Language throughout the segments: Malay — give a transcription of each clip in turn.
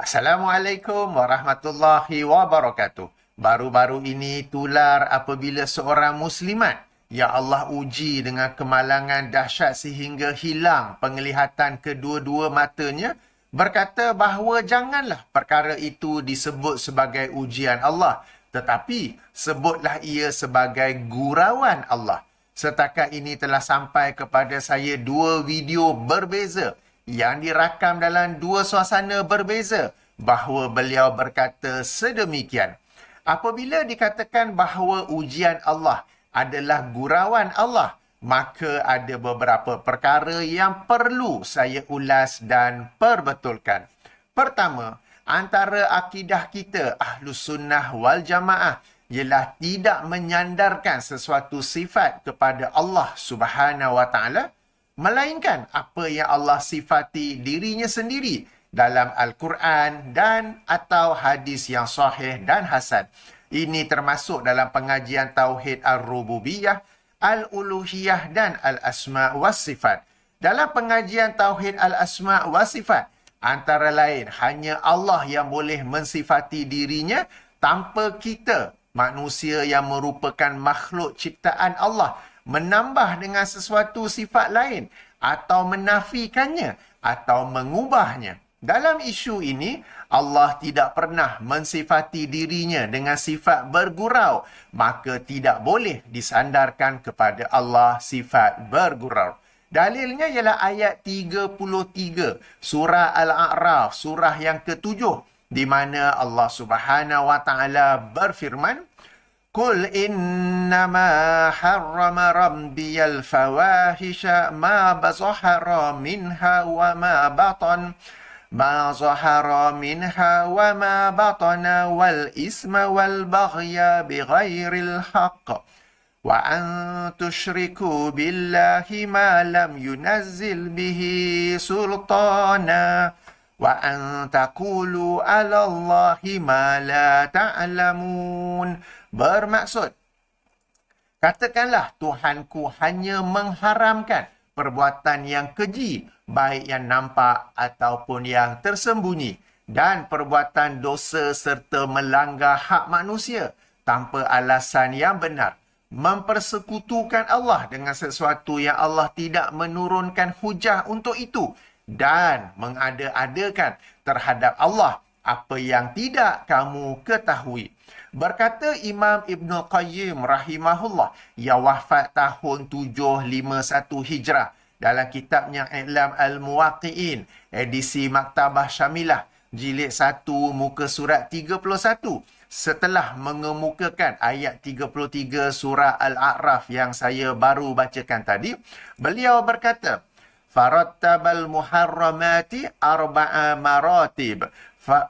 Assalamualaikum warahmatullahi wabarakatuh. Baru-baru ini tular apabila seorang muslimat Ya Allah uji dengan kemalangan dahsyat sehingga hilang penglihatan kedua-dua matanya berkata bahawa janganlah perkara itu disebut sebagai ujian Allah tetapi sebutlah ia sebagai gurauan Allah. Setakat ini telah sampai kepada saya dua video berbeza yang dirakam dalam dua suasana berbeza bahawa beliau berkata sedemikian. Apabila dikatakan bahawa ujian Allah adalah gurauan Allah, maka ada beberapa perkara yang perlu saya ulas dan perbetulkan. Pertama, antara akidah kita Ahlus Sunnah wal Jamaah ialah tidak menyandarkan sesuatu sifat kepada Allah Subhanahu Wa Taala melainkan apa yang Allah sifati dirinya sendiri dalam Al-Quran dan atau hadis yang sahih dan hasan. Ini termasuk dalam pengajian Tauhid Al-Rububiyah, Al-Uluhiyah dan Al-Asma' Was-Sifat. Dalam pengajian Tauhid Al-Asma' Was-Sifat, antara lain hanya Allah yang boleh mensifati dirinya tanpa kita manusia yang merupakan makhluk ciptaan Allah menambah dengan sesuatu sifat lain atau menafikannya atau mengubahnya. Dalam isu ini, Allah tidak pernah mensifati dirinya dengan sifat bergurau, maka tidak boleh disandarkan kepada Allah sifat bergurau. Dalilnya ialah ayat 33 surah Al-A'raf, surah yang ketujuh di mana Allah Subhanahu wa taala berfirman Qul innama harrama rabbiyal fawahisha ma bazahara minha wa ma batan ما ظهر منها وما بطن والإثم والبغي بغير الحق وأن تشركوا بالله ما لم ينزل به سلطانا وأن تقولوا على الله ما لا تعلمون bermaksud katakanlah Tuhanku hanya mengharamkan perbuatan yang keji baik yang nampak ataupun yang tersembunyi dan perbuatan dosa serta melanggar hak manusia tanpa alasan yang benar mempersekutukan Allah dengan sesuatu yang Allah tidak menurunkan hujah untuk itu dan mengada-adakan terhadap Allah apa yang tidak kamu ketahui. Berkata Imam Ibn Qayyim rahimahullah yang wafat tahun 751 Hijrah dalam kitabnya Ilam Al-Muwaqi'in edisi Maktabah Syamilah jilid 1 muka surat 31 setelah mengemukakan ayat 33 surah Al-A'raf yang saya baru bacakan tadi beliau berkata فرتب المحرمات أربع bi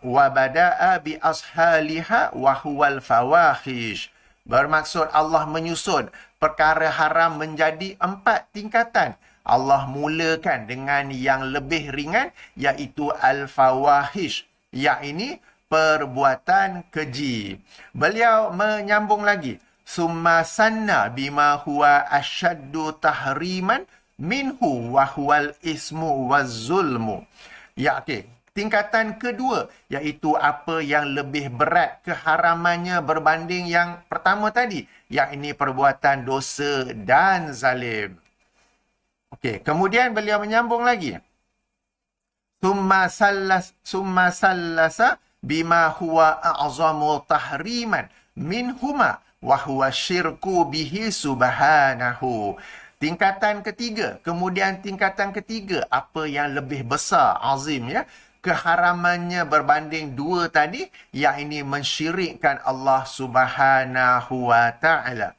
وبدأ بأصحالها وهو fawahish. Bermaksud Allah menyusun perkara haram menjadi empat tingkatan. Allah mulakan dengan yang lebih ringan iaitu Al-Fawahish. ini perbuatan keji. Beliau menyambung lagi. Summa sanna bima huwa asyaddu tahriman minhu wahwal ismu wazulmu. Ya, okey. Tingkatan kedua iaitu apa yang lebih berat keharamannya berbanding yang pertama tadi. Yang ini perbuatan dosa dan zalim. Okey, kemudian beliau menyambung lagi. Summa sallas summa sallasa bima huwa a'zamu tahriman minhuma huma wa huwa syirku bihi subhanahu. Tingkatan ketiga, kemudian tingkatan ketiga, apa yang lebih besar, azim ya. Keharamannya berbanding dua tadi, yang ini mensyirikkan Allah subhanahu wa ta'ala.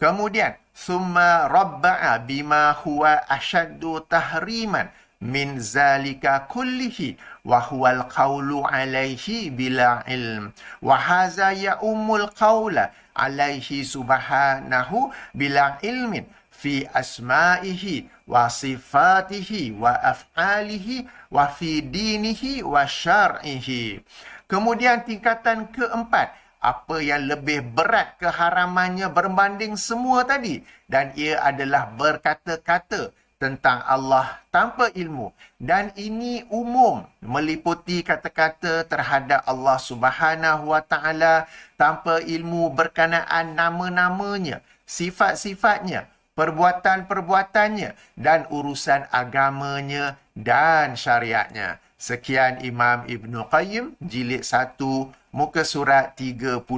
Kemudian, summa rabba'a bima huwa ashaddu tahriman min zalika kullihi wa huwa alqawlu alaihi bila ilm wa hadza ya umul qawla alaihi subhanahu bila ilmin fi asma'ihi wa sifatihi wa af'alihi wa fi dinihi wa syar'ihi. Kemudian tingkatan keempat, apa yang lebih berat keharamannya berbanding semua tadi dan ia adalah berkata-kata tentang Allah tanpa ilmu dan ini umum meliputi kata-kata terhadap Allah Subhanahu Wa Taala tanpa ilmu berkenaan nama-namanya sifat-sifatnya perbuatan-perbuatannya dan urusan agamanya dan syariatnya. Sekian Imam Ibn Qayyim, jilid 1, muka surat 31.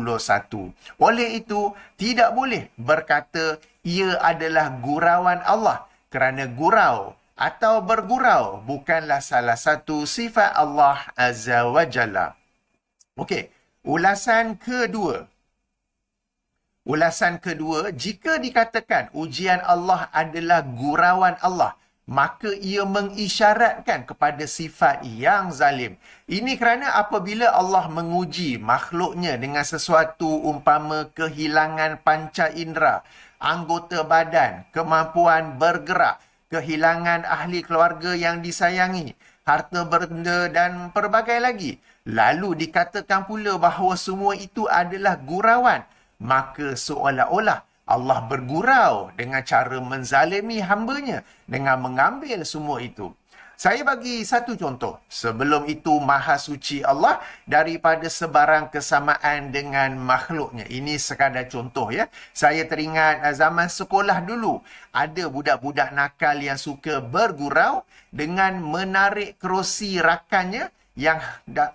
Oleh itu, tidak boleh berkata ia adalah gurauan Allah kerana gurau atau bergurau bukanlah salah satu sifat Allah Azza wa Jalla. Okey, ulasan kedua Ulasan kedua, jika dikatakan ujian Allah adalah gurauan Allah, maka ia mengisyaratkan kepada sifat yang zalim. Ini kerana apabila Allah menguji makhluknya dengan sesuatu umpama kehilangan panca indera, anggota badan, kemampuan bergerak, kehilangan ahli keluarga yang disayangi, harta benda dan pelbagai lagi. Lalu dikatakan pula bahawa semua itu adalah gurauan maka seolah-olah Allah bergurau dengan cara menzalimi hambanya dengan mengambil semua itu. Saya bagi satu contoh. Sebelum itu, Maha Suci Allah daripada sebarang kesamaan dengan makhluknya. Ini sekadar contoh ya. Saya teringat ah, zaman sekolah dulu. Ada budak-budak nakal yang suka bergurau dengan menarik kerusi rakannya yang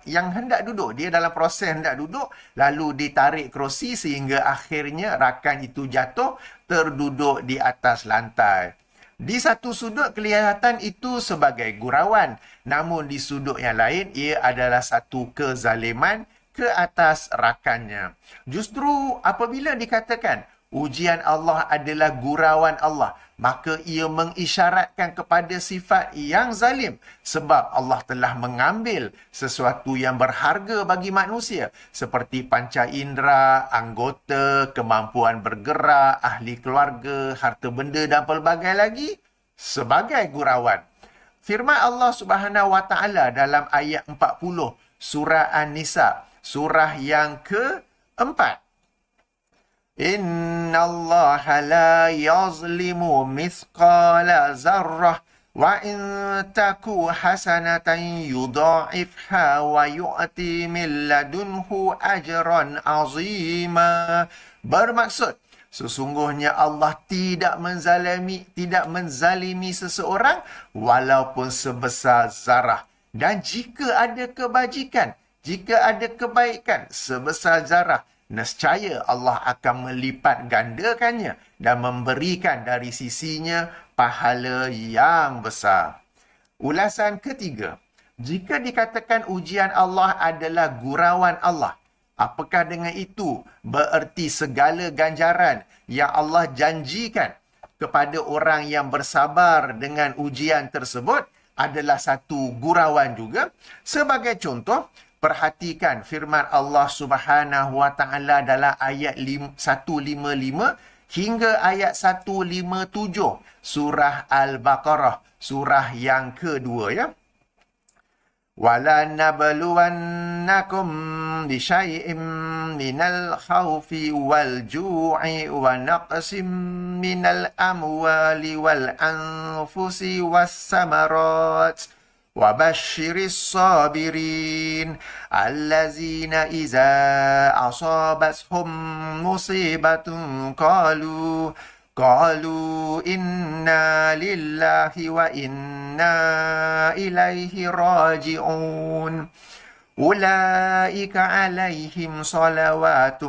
yang hendak duduk dia dalam proses hendak duduk lalu ditarik kerusi sehingga akhirnya rakan itu jatuh terduduk di atas lantai di satu sudut kelihatan itu sebagai gurauan namun di sudut yang lain ia adalah satu kezaliman ke atas rakannya justru apabila dikatakan Ujian Allah adalah gurauan Allah. Maka ia mengisyaratkan kepada sifat yang zalim. Sebab Allah telah mengambil sesuatu yang berharga bagi manusia. Seperti panca indera, anggota, kemampuan bergerak, ahli keluarga, harta benda dan pelbagai lagi. Sebagai gurauan. Firman Allah subhanahu wa ta'ala dalam ayat 40 surah An-Nisa. Surah yang keempat. Inna Allah la yazlimu mithqala zarrah wa in taku hasanatan yudha'ifha wa yuati min ladunhu ajran azima bermaksud sesungguhnya Allah tidak menzalimi tidak menzalimi seseorang walaupun sebesar zarah dan jika ada kebajikan jika ada kebaikan sebesar zarah Nescaya Allah akan melipat gandakannya dan memberikan dari sisinya pahala yang besar. Ulasan ketiga, jika dikatakan ujian Allah adalah gurauan Allah, apakah dengan itu bererti segala ganjaran yang Allah janjikan kepada orang yang bersabar dengan ujian tersebut adalah satu gurauan juga. Sebagai contoh, perhatikan firman Allah Subhanahu Wa Taala dalam ayat 155 hingga ayat 157 surah al-baqarah surah yang kedua ya wala nabluwannakum bi syai'im minal khawfi wal ju'i wa naqsim minal amwali wal anfusi was samarat وبشر الصابرين الذين إذا أصابتهم مصيبة قالوا قالوا إنا لله وإنا إليه راجعون أولئك عليهم صلوات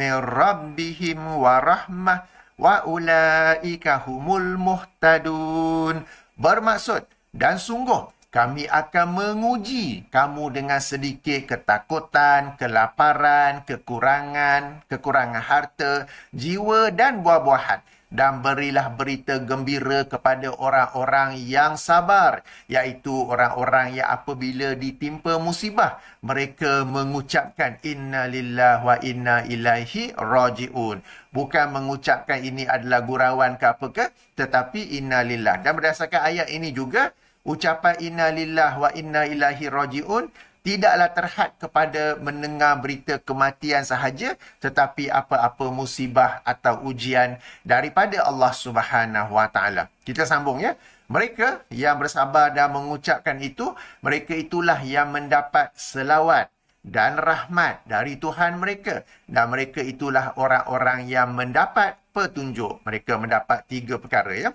من ربهم ورحمة وأولئك هم المهتدون bermaksud dan sungguh kami akan menguji kamu dengan sedikit ketakutan, kelaparan, kekurangan, kekurangan harta, jiwa dan buah-buahan. Dan berilah berita gembira kepada orang-orang yang sabar, iaitu orang-orang yang apabila ditimpa musibah, mereka mengucapkan inna lillahi wa inna ilaihi rojiun. Bukan mengucapkan ini adalah gurauan ke apakah, tetapi inna lillahi. Dan berdasarkan ayat ini juga, ucapan inna lillah wa inna ilahi roji'un tidaklah terhad kepada mendengar berita kematian sahaja tetapi apa-apa musibah atau ujian daripada Allah Subhanahu Wa Taala. Kita sambung ya. Mereka yang bersabar dan mengucapkan itu, mereka itulah yang mendapat selawat dan rahmat dari Tuhan mereka dan mereka itulah orang-orang yang mendapat petunjuk. Mereka mendapat tiga perkara ya.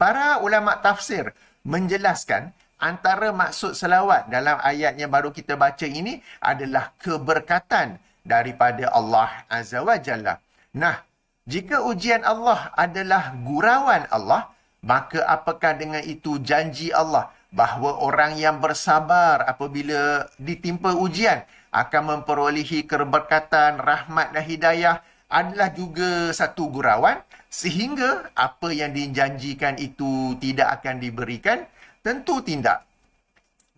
Para ulama tafsir menjelaskan antara maksud selawat dalam ayat yang baru kita baca ini adalah keberkatan daripada Allah Azza wa Jalla. Nah, jika ujian Allah adalah gurauan Allah, maka apakah dengan itu janji Allah bahawa orang yang bersabar apabila ditimpa ujian akan memperolehi keberkatan, rahmat dan hidayah adalah juga satu gurauan sehingga apa yang dijanjikan itu tidak akan diberikan tentu tindak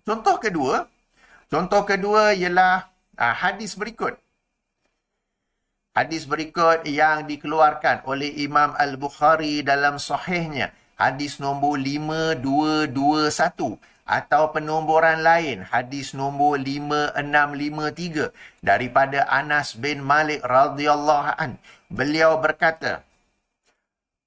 contoh kedua contoh kedua ialah uh, hadis berikut hadis berikut yang dikeluarkan oleh Imam Al-Bukhari dalam sahihnya hadis nombor 5221 atau penomboran lain hadis nombor 5653 daripada Anas bin Malik radhiyallahu an beliau berkata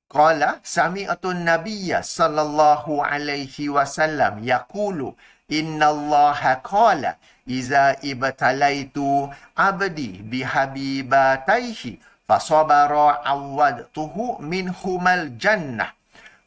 qala sami'tu nabiyya sallallahu alaihi wasallam yaqulu innallaha qala iza ibtalaitu abdi bihabibataihi fasabara awadtuhu minhumal jannah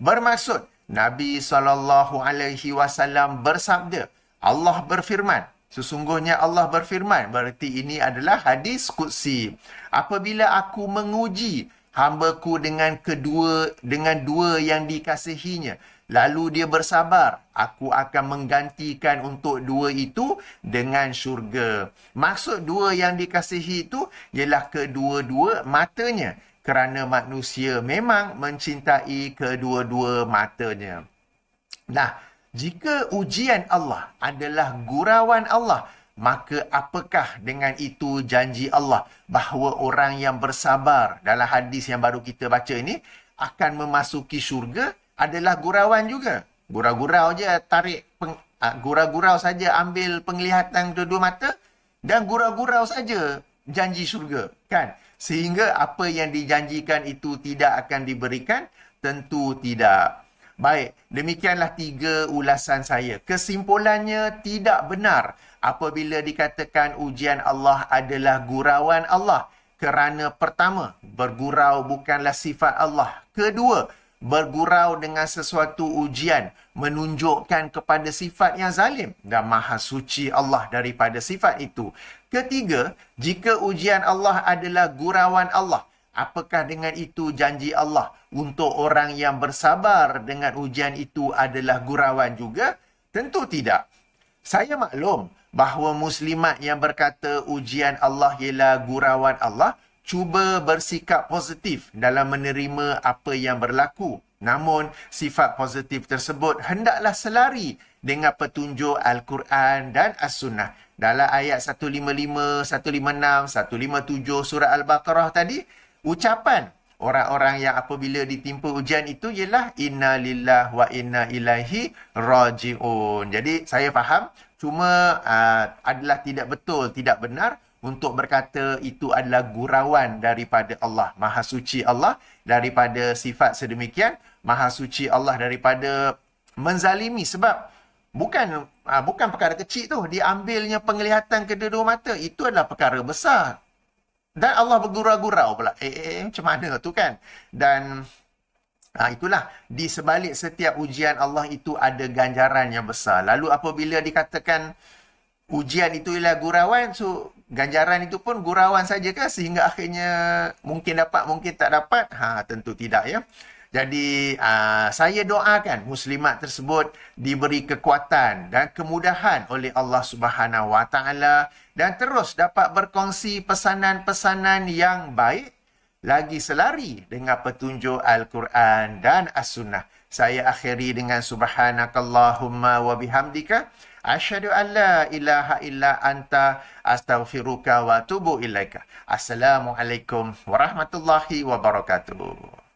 bermaksud Nabi SAW bersabda, Allah berfirman. Sesungguhnya Allah berfirman. Berarti ini adalah hadis Qudsi. Apabila aku menguji hambaku dengan kedua dengan dua yang dikasihinya, lalu dia bersabar, aku akan menggantikan untuk dua itu dengan syurga. Maksud dua yang dikasihi itu ialah kedua-dua matanya kerana manusia memang mencintai kedua-dua matanya. Nah, jika ujian Allah adalah gurauan Allah, maka apakah dengan itu janji Allah bahawa orang yang bersabar dalam hadis yang baru kita baca ini akan memasuki syurga adalah gurauan juga. Gurau-gurau je tarik peng, uh, gurau-gurau saja ambil penglihatan kedua mata dan gurau-gurau saja janji syurga, kan? sehingga apa yang dijanjikan itu tidak akan diberikan? Tentu tidak. Baik, demikianlah tiga ulasan saya. Kesimpulannya tidak benar apabila dikatakan ujian Allah adalah gurauan Allah kerana pertama, bergurau bukanlah sifat Allah. Kedua, bergurau dengan sesuatu ujian menunjukkan kepada sifat yang zalim dan maha suci Allah daripada sifat itu. Ketiga, jika ujian Allah adalah gurauan Allah, apakah dengan itu janji Allah untuk orang yang bersabar dengan ujian itu adalah gurauan juga? Tentu tidak. Saya maklum bahawa muslimat yang berkata ujian Allah ialah gurauan Allah cuba bersikap positif dalam menerima apa yang berlaku. Namun, sifat positif tersebut hendaklah selari dengan petunjuk Al-Quran dan As-Sunnah dalam ayat 155, 156, 157 surah Al-Baqarah tadi, ucapan orang-orang yang apabila ditimpa ujian itu ialah inna lillah wa inna ilaihi raji'un. Jadi saya faham, cuma uh, adalah tidak betul, tidak benar untuk berkata itu adalah gurauan daripada Allah, Maha Suci Allah daripada sifat sedemikian, Maha Suci Allah daripada menzalimi sebab Bukan ha, bukan perkara kecil tu. Diambilnya penglihatan kedua-dua mata. Itu adalah perkara besar. Dan Allah bergurau-gurau pula. Eh, eh, eh, macam mana tu kan? Dan ha, itulah. Di sebalik setiap ujian Allah itu ada ganjaran yang besar. Lalu apabila dikatakan ujian itu ialah gurauan, so ganjaran itu pun gurauan saja ke sehingga akhirnya mungkin dapat mungkin tak dapat ha tentu tidak ya jadi uh, saya doakan muslimat tersebut diberi kekuatan dan kemudahan oleh Allah Subhanahu Wa Taala dan terus dapat berkongsi pesanan-pesanan yang baik lagi selari dengan petunjuk Al-Quran dan As-Sunnah. Saya akhiri dengan subhanakallahumma wa bihamdika asyhadu an la ilaha illa anta astaghfiruka wa atubu ilaika. Assalamualaikum warahmatullahi wabarakatuh.